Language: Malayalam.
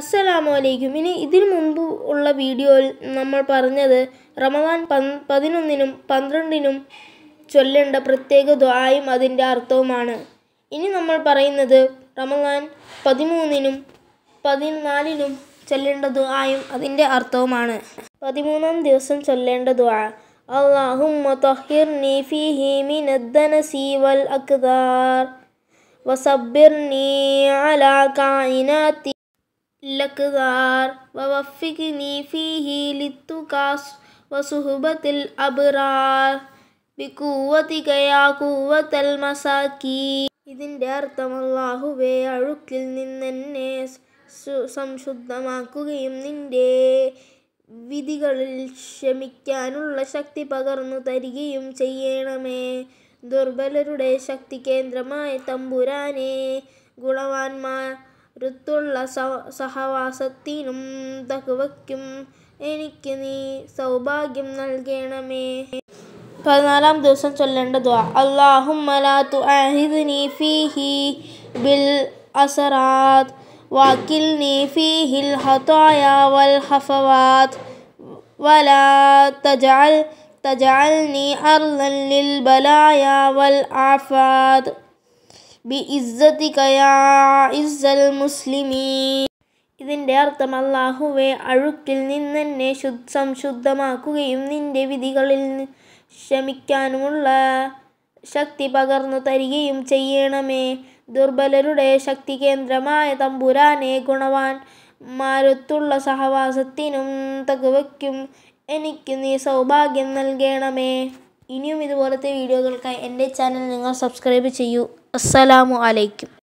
അസ്സലാമു അലൈക്കും ഇനി ഇതിൽ മുമ്പ് ഉള്ള വീഡിയോയിൽ നമ്മൾ പറഞ്ഞത് റമദാൻ പന് പതിനൊന്നിനും പന്ത്രണ്ടിനും ചൊല്ലേണ്ട പ്രത്യേക ദ്വായും അതിൻ്റെ അർത്ഥവുമാണ് ഇനി നമ്മൾ പറയുന്നത് റമദാൻ പതിമൂന്നിനും പതിനാലിനും ചൊല്ലേണ്ട ദ്വായും അതിൻ്റെ അർത്ഥവുമാണ് പതിമൂന്നാം ദിവസം ചൊല്ലേണ്ട ദ്വാ اللهم طهرني فيه من الدنس والأكدار لكدار ووفقني فيه للتقاص وصحبة الأبرار بقوتك يا قوة المساكين ഇതിൻ്റെ അർത്ഥം അള്ളാഹുവേ അഴുക്കിൽ നിന്നെന്നെ സംശുദ്ധമാക്കുകയും നിൻ്റെ വിധികളിൽ ക്ഷമിക്കാനുള്ള ശക്തി പകർന്നു തരികയും ചെയ്യണമേ ദുർബലരുടെ ശക്തി കേന്ദ്രമായ തമ്പുരാനെ ഗുണവാന്മാർ ഋത്തുള്ള സൗ സഹവാസത്തിനും തകവയ്ക്കും എനിക്ക് നീ സൗഭാഗ്യം നൽകണമേ പതിനാലാം ദിവസം ചൊല്ലേണ്ട ദ്വാ അള്ളാഹുമ്മലാത്തു അഹിദ്നി ഫീഹി ബിൽ അസറാത്ത് വാക്കിൽനി ഫീഹിൽ ഹത്തായ വൽ ഹഫവാത്ത് ولا تجعل تجعلني أرضا للبلايا والآفات ഇതിൻ്റെ അർത്ഥം അള്ളാഹുവെ അഴുക്കിൽ നിന്നെന്നെ ശുദ്ധമാക്കുകയും നിന്റെ വിധികളിൽ ക്ഷമിക്കാനുമുള്ള ശക്തി പകർന്നു തരികയും ചെയ്യണമേ ദുർബലരുടെ ശക്തി കേന്ദ്രമായ തമ്പുരാനെ ഗുണവാൻ മാരത്തുള്ള സഹവാസത്തിനും തകവയ്ക്കും എനിക്ക് നീ സൗഭാഗ്യം നൽകണമേ ഇനിയും ഇതുപോലത്തെ വീഡിയോകൾക്കായി എൻ്റെ ചാനൽ നിങ്ങൾ സബ്സ്ക്രൈബ് ചെയ്യൂ അസ്സലാമു അലൈക്കും